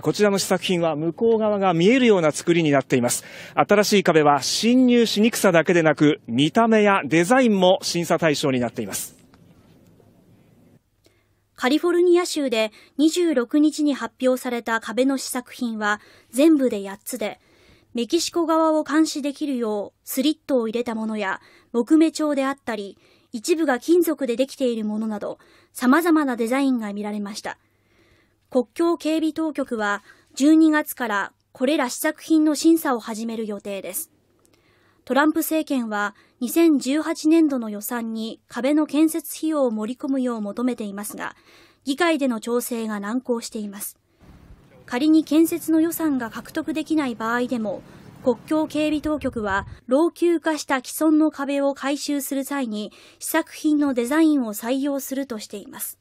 こちらの試作品は向こう側が見えるような作りになっています。新しい壁は侵入しにくさだけでなく、見た目やデザインも審査対象になっています。カリフォルニア州で26日に発表された壁の試作品は全部で8つで、メキシコ側を監視できるようスリットを入れたものや木目調であったり、一部が金属でできているものなど、様々なデザインが見られました。国境警備当局は12月からこれら試作品の審査を始める予定です。トランプ政権は2018年度の予算に壁の建設費用を盛り込むよう求めていますが、議会での調整が難航しています。仮に建設の予算が獲得できない場合でも、国境警備当局は老朽化した既存の壁を改修する際に試作品のデザインを採用するとしています。